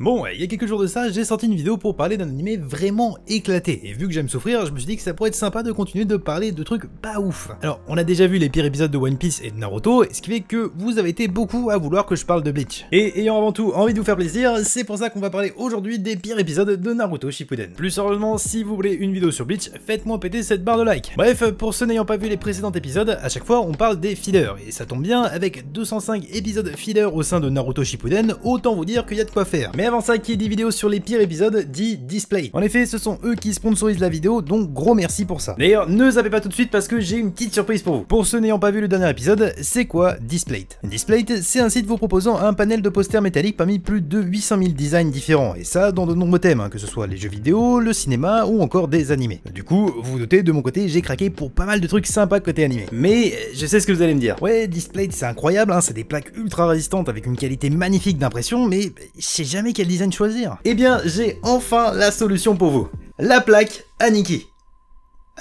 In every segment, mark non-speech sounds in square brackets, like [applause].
Bon, il y a quelques jours de ça, j'ai sorti une vidéo pour parler d'un anime vraiment éclaté, et vu que j'aime souffrir, je me suis dit que ça pourrait être sympa de continuer de parler de trucs pas ouf. Alors, on a déjà vu les pires épisodes de One Piece et de Naruto, ce qui fait que vous avez été beaucoup à vouloir que je parle de Bleach. Et ayant avant tout envie de vous faire plaisir, c'est pour ça qu'on va parler aujourd'hui des pires épisodes de Naruto Shippuden. Plus sérieusement, si vous voulez une vidéo sur Bleach, faites-moi péter cette barre de like. Bref, pour ceux n'ayant pas vu les précédents épisodes, à chaque fois on parle des fillers, et ça tombe bien, avec 205 épisodes fillers au sein de Naruto Shippuden, autant vous dire qu'il y a de quoi faire avant ça, qui est des vidéos sur les pires épisodes dit Display. En effet, ce sont eux qui sponsorisent la vidéo, donc gros merci pour ça. D'ailleurs, ne zappez pas tout de suite parce que j'ai une petite surprise pour vous. Pour ceux n'ayant pas vu le dernier épisode, c'est quoi display display c'est un site vous proposant un panel de posters métalliques parmi plus de 800 000 designs différents, et ça dans de nombreux thèmes, hein, que ce soit les jeux vidéo, le cinéma ou encore des animés. Du coup, vous vous doutez, de mon côté, j'ai craqué pour pas mal de trucs sympas côté animé. Mais je sais ce que vous allez me dire. Ouais, Display, c'est incroyable, hein, c'est des plaques ultra résistantes avec une qualité magnifique d'impression, mais je sais jamais quel design choisir Eh bien, j'ai enfin la solution pour vous. La plaque à Aniki.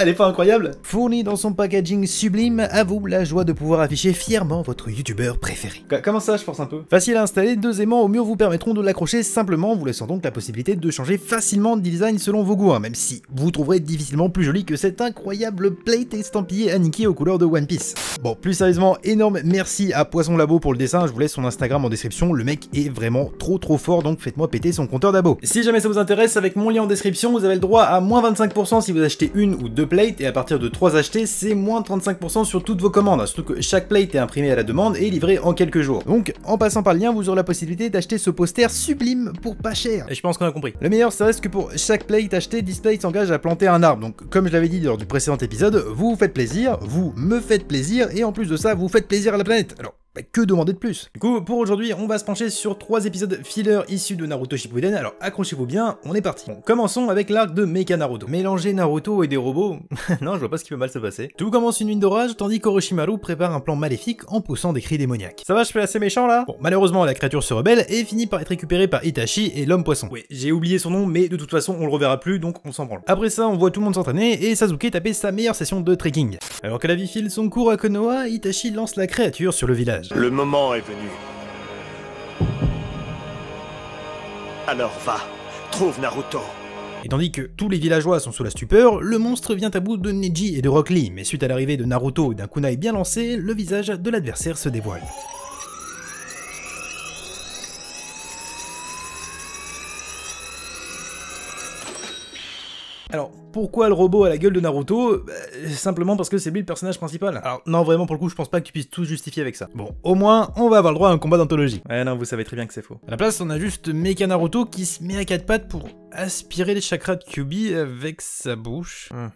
Elle est pas incroyable Fournie dans son packaging sublime, à vous la joie de pouvoir afficher fièrement votre youtubeur préféré. comment ça, je force un peu Facile à installer, deux aimants au mur vous permettront de l'accrocher simplement, vous laissant donc la possibilité de changer facilement de design selon vos goûts, hein, même si vous trouverez difficilement plus joli que cette incroyable plate estampillée Aniki aux couleurs de One Piece. Bon, plus sérieusement, énorme merci à Poisson Labo pour le dessin, je vous laisse son Instagram en description, le mec est vraiment trop trop fort, donc faites-moi péter son compteur d'abo. Si jamais ça vous intéresse, avec mon lien en description, vous avez le droit à moins 25% si vous achetez une ou deux plate et à partir de 3 achetés, c'est moins 35% sur toutes vos commandes, surtout que chaque plate est imprimé à la demande et livré en quelques jours. Donc en passant par le lien, vous aurez la possibilité d'acheter ce poster sublime pour pas cher. Et je pense qu'on a compris. Le meilleur, ça reste que pour chaque plate acheté, Display s'engage à planter un arbre. Donc comme je l'avais dit lors du précédent épisode, vous vous faites plaisir, vous me faites plaisir et en plus de ça, vous faites plaisir à la planète. Bah, que demander de plus Du coup, pour aujourd'hui, on va se pencher sur trois épisodes filler issus de Naruto Shippuden, alors accrochez-vous bien, on est parti. Bon, commençons avec l'arc de Mecha Naruto. Mélanger Naruto et des robots [laughs] Non, je vois pas ce qui peut mal se passer. Tout commence une nuit d'orage, tandis qu'Orochimaru prépare un plan maléfique en poussant des cris démoniaques. Ça va, je fais assez méchant là Bon, malheureusement, la créature se rebelle et finit par être récupérée par Itachi et l'homme poisson. Oui, j'ai oublié son nom, mais de toute façon, on le reverra plus, donc on s'en branle. Après ça, on voit tout le monde s'entraîner et Sasuke taper sa meilleure session de trekking. Alors que la vie file son cours à Konoha, Itachi lance la créature sur le village. Le moment est venu. Alors va, trouve Naruto. Et tandis que tous les villageois sont sous la stupeur, le monstre vient à bout de Neji et de Rock Lee, mais suite à l'arrivée de Naruto et d'un kunai bien lancé, le visage de l'adversaire se dévoile. Alors, pourquoi le robot a la gueule de Naruto euh, Simplement parce que c'est lui le personnage principal. Alors, non, vraiment, pour le coup, je pense pas que tu puisses tout justifier avec ça. Bon, au moins, on va avoir le droit à un combat d'anthologie. Ouais, non, vous savez très bien que c'est faux. À la place, on a juste Mecha Naruto qui se met à quatre pattes pour aspirer les chakras de Kyubi avec sa bouche. Hum.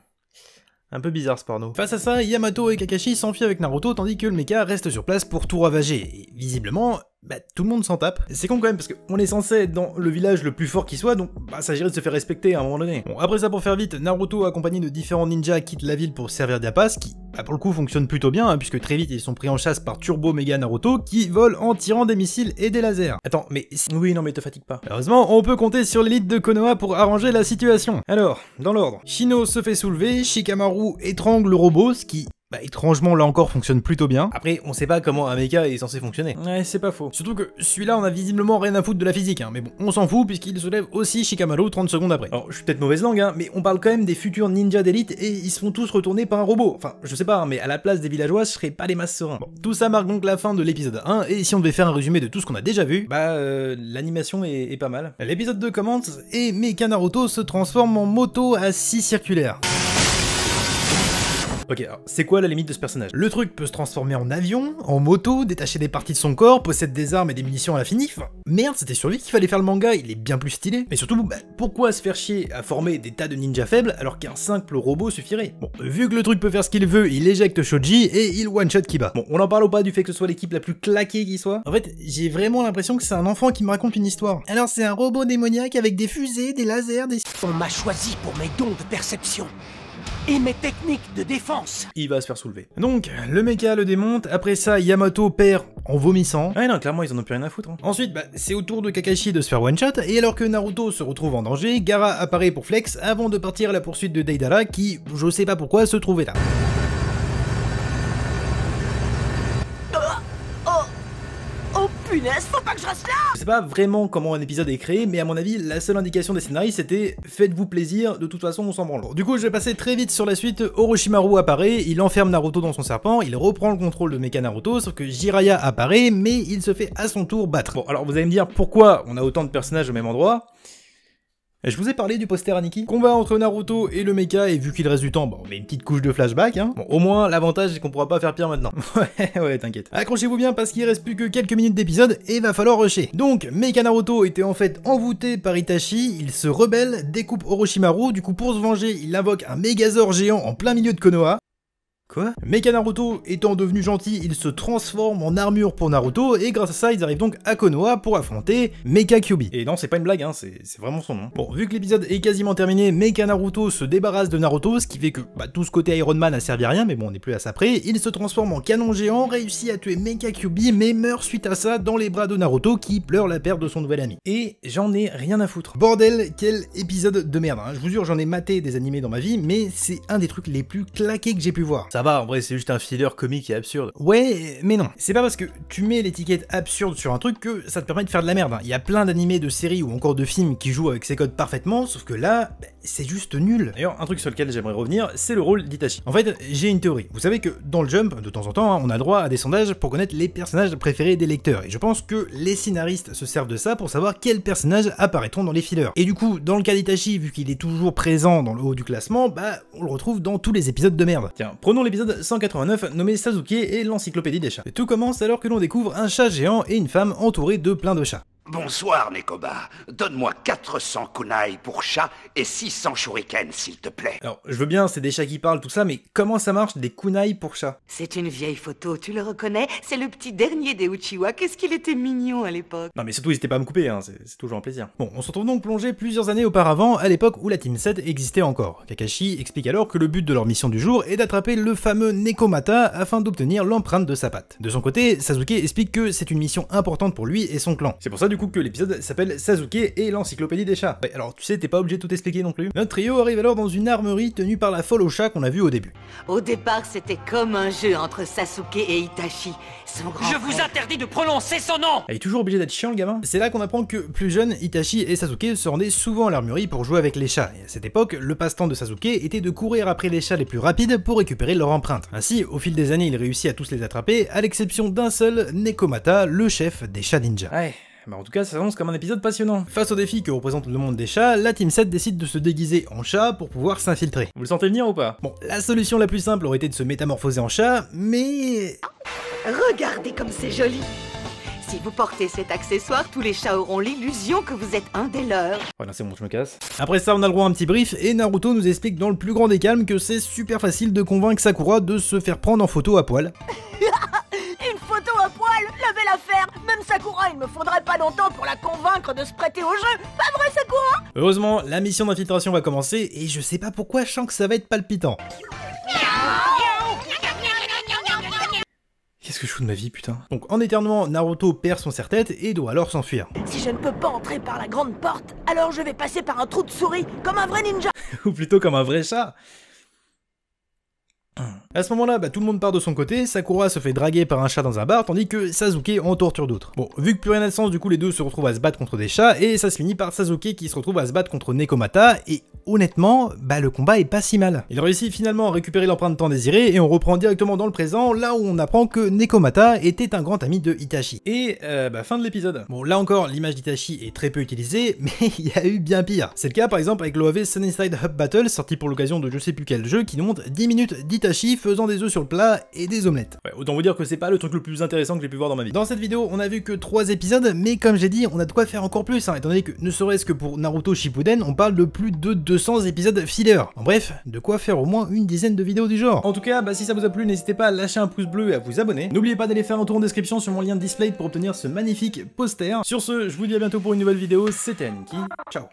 Un peu bizarre ce porno. Face à ça, Yamato et Kakashi s'enfuient avec Naruto tandis que le mecha reste sur place pour tout ravager. Et visiblement, bah, tout le monde s'en tape. C'est con quand même parce qu'on est censé être dans le village le plus fort qui soit, donc bah, s'agirait de se faire respecter à un moment donné. Bon, après ça pour faire vite, Naruto accompagné de différents ninjas quitte la ville pour servir d'Apas, qui bah pour le coup fonctionne plutôt bien, hein, puisque très vite ils sont pris en chasse par Turbo Mega Naruto qui vole en tirant des missiles et des lasers. Attends, mais... Oui, non mais te fatigue pas. Heureusement, on peut compter sur l'élite de Konoha pour arranger la situation. Alors, dans l'ordre, Shino se fait soulever, Shikamaru étrangle le robot, ce qui bah, étrangement, là encore, fonctionne plutôt bien. Après, on sait pas comment un est censé fonctionner. Ouais, c'est pas faux. Surtout que celui-là, on a visiblement rien à foutre de la physique, hein. mais bon, on s'en fout puisqu'il se lève aussi Shikamaru 30 secondes après. Alors, je suis peut-être mauvaise langue, hein, mais on parle quand même des futurs ninjas d'élite et ils se font tous retourner par un robot. Enfin, je sais pas, hein, mais à la place des villageois, ce serait pas les masses sereins. Bon, tout ça marque donc la fin de l'épisode 1, et si on devait faire un résumé de tout ce qu'on a déjà vu, bah, euh, l'animation est, pas mal. L'épisode 2 commence et Mecha Naruto se transforme en moto à six circulaires. Ok, c'est quoi la limite de ce personnage Le truc peut se transformer en avion, en moto, détacher des parties de son corps, possède des armes et des munitions à la finif. merde, c'était sur lui qu'il fallait faire le manga, il est bien plus stylé. Mais surtout, bah, pourquoi se faire chier à former des tas de ninjas faibles alors qu'un simple robot suffirait Bon, vu que le truc peut faire ce qu'il veut, il éjecte Shoji et il one-shot Kiba. Bon, on en parle pas du fait que ce soit l'équipe la plus claquée qui soit En fait, j'ai vraiment l'impression que c'est un enfant qui me raconte une histoire. Alors c'est un robot démoniaque avec des fusées, des lasers, des... On m'a choisi pour mes dons de perception et mes techniques de défense. Il va se faire soulever. Donc, le mecha le démonte, après ça, Yamato perd en vomissant. Ouais, non, clairement, ils en ont plus rien à foutre. Hein. Ensuite, bah, c'est au tour de Kakashi de se faire one-shot, et alors que Naruto se retrouve en danger, Gara apparaît pour Flex avant de partir à la poursuite de Deidara qui, je sais pas pourquoi, se trouvait là. punaise, faut pas que je reste là Je sais pas vraiment comment un épisode est créé, mais à mon avis, la seule indication des scénaristes c'était faites-vous plaisir, de toute façon on s'en branle. Du coup, je vais passer très vite sur la suite. Orochimaru apparaît, il enferme Naruto dans son serpent, il reprend le contrôle de Mecha Naruto, sauf que Jiraiya apparaît, mais il se fait à son tour battre. Bon, alors vous allez me dire pourquoi on a autant de personnages au même endroit je vous ai parlé du poster Aniki. Combat entre Naruto et le mecha, et vu qu'il reste du temps, bon, on met une petite couche de flashback, hein. Bon, au moins, l'avantage, c'est qu'on pourra pas faire pire maintenant. [laughs] ouais, ouais, t'inquiète. Accrochez-vous bien parce qu'il reste plus que quelques minutes d'épisode et va falloir rusher. Donc, Mecha Naruto était en fait envoûté par Itachi, il se rebelle, découpe Orochimaru, du coup, pour se venger, il invoque un mégazor géant en plein milieu de Konoha. Quoi Naruto étant devenu gentil, il se transforme en armure pour Naruto et grâce à ça, ils arrivent donc à Konoha pour affronter Mecha Kyubi. Et non, c'est pas une blague, hein, c'est vraiment son nom. Bon, vu que l'épisode est quasiment terminé, Mecha Naruto se débarrasse de Naruto, ce qui fait que bah, tout ce côté Iron Man a servi à rien, mais bon, on n'est plus à ça près. Il se transforme en canon géant, réussit à tuer Mecha Kyubi, mais meurt suite à ça dans les bras de Naruto qui pleure la perte de son nouvel ami. Et j'en ai rien à foutre. Bordel, quel épisode de merde. Hein. Je vous jure, j'en ai maté des animés dans ma vie, mais c'est un des trucs les plus claqués que j'ai pu voir. Ah bah, en vrai, c'est juste un filler comique et absurde. Ouais, mais non. C'est pas parce que tu mets l'étiquette absurde sur un truc que ça te permet de faire de la merde. Il y a plein d'animés, de séries ou encore de films qui jouent avec ces codes parfaitement, sauf que là, bah, c'est juste nul. D'ailleurs, un truc sur lequel j'aimerais revenir, c'est le rôle d'Itachi. En fait, j'ai une théorie. Vous savez que dans le Jump, de temps en temps, hein, on a droit à des sondages pour connaître les personnages préférés des lecteurs. Et je pense que les scénaristes se servent de ça pour savoir quels personnages apparaîtront dans les fillers. Et du coup, dans le cas d'Itachi, vu qu'il est toujours présent dans le haut du classement, bah, on le retrouve dans tous les épisodes de merde. Tiens, prenons l'épisode 189 nommé Sasuke et l'encyclopédie des chats. Et tout commence alors que l'on découvre un chat géant et une femme entourée de plein de chats. Bonsoir, Nekoba. Donne-moi 400 kunai pour chat et 600 shurikens, s'il te plaît. Alors, je veux bien, c'est des chats qui parlent, tout ça, mais comment ça marche des kunai pour chat C'est une vieille photo, tu le reconnais C'est le petit dernier des Uchiwa. Qu'est-ce qu'il était mignon à l'époque Non, mais surtout, n'hésitez pas à me couper, hein, c'est toujours un plaisir. Bon, on se retrouve donc plongé plusieurs années auparavant, à l'époque où la Team 7 existait encore. Kakashi explique alors que le but de leur mission du jour est d'attraper le fameux Nekomata afin d'obtenir l'empreinte de sa patte. De son côté, Sasuke explique que c'est une mission importante pour lui et son clan. C'est pour ça du coup que l'épisode s'appelle Sasuke et l'encyclopédie des chats. Ouais, alors tu sais, t'es pas obligé de tout expliquer non plus. Un trio arrive alors dans une armerie tenue par la folle au chat qu'on a vu au début. Au départ, c'était comme un jeu entre Sasuke et Itachi, son grand Je vous interdis de prononcer son nom Il est toujours obligé d'être chiant le gamin. C'est là qu'on apprend que plus jeune, Itachi et Sasuke se rendaient souvent à l'armurerie pour jouer avec les chats. Et à cette époque, le passe-temps de Sasuke était de courir après les chats les plus rapides pour récupérer leur empreinte. Ainsi, au fil des années, il réussit à tous les attraper, à l'exception d'un seul, Nekomata, le chef des chats ninja. Bah en tout cas, ça s'annonce comme un épisode passionnant. Face au défi que représente le monde des chats, la Team 7 décide de se déguiser en chat pour pouvoir s'infiltrer. Vous le sentez venir ou pas Bon, la solution la plus simple aurait été de se métamorphoser en chat, mais... Regardez comme c'est joli si vous portez cet accessoire, tous les chats auront l'illusion que vous êtes un des leurs. Voilà, c'est bon, je me casse. Après ça, on a le droit à un petit brief, et Naruto nous explique dans le plus grand des calmes que c'est super facile de convaincre Sakura de se faire prendre en photo à poil. [laughs] belle l'affaire Même Sakura, il me faudrait pas longtemps pour la convaincre de se prêter au jeu Pas vrai, Sakura Heureusement, la mission d'infiltration va commencer, et je sais pas pourquoi, je sens que ça va être palpitant. Qu'est-ce que je fous de ma vie, putain Donc, en éternement, Naruto perd son serre-tête et doit alors s'enfuir. Si je ne peux pas entrer par la grande porte, alors je vais passer par un trou de souris, comme un vrai ninja [laughs] Ou plutôt comme un vrai chat à ce moment-là, bah, tout le monde part de son côté, Sakura se fait draguer par un chat dans un bar, tandis que Sasuke en torture d'autres. Bon, vu que plus rien n'a de sens, du coup les deux se retrouvent à se battre contre des chats, et ça se finit par Sasuke qui se retrouve à se battre contre Nekomata, et honnêtement, bah, le combat est pas si mal. Il réussit finalement à récupérer l'empreinte temps désirée et on reprend directement dans le présent, là où on apprend que Nekomata était un grand ami de Itachi. Et euh, bah, fin de l'épisode. Bon, là encore, l'image d'Itachi est très peu utilisée, [laughs] mais il y a eu bien pire. C'est le cas par exemple avec l'OAV Sunnyside Hub Battle, sorti pour l'occasion de je sais plus quel jeu, qui nous montre 10 minutes d'Itachi faisant des œufs sur le plat et des omelettes. autant vous dire que c'est pas le truc le plus intéressant que j'ai pu voir dans ma vie. Dans cette vidéo, on a vu que 3 épisodes, mais comme j'ai dit, on a de quoi faire encore plus, hein, étant donné que ne serait-ce que pour Naruto Shippuden, on parle de plus de 2 200 épisodes filler. En bref, de quoi faire au moins une dizaine de vidéos du genre. En tout cas, bah, si ça vous a plu, n'hésitez pas à lâcher un pouce bleu et à vous abonner. N'oubliez pas d'aller faire un tour en description sur mon lien Display pour obtenir ce magnifique poster. Sur ce, je vous dis à bientôt pour une nouvelle vidéo, c'était Anki. ciao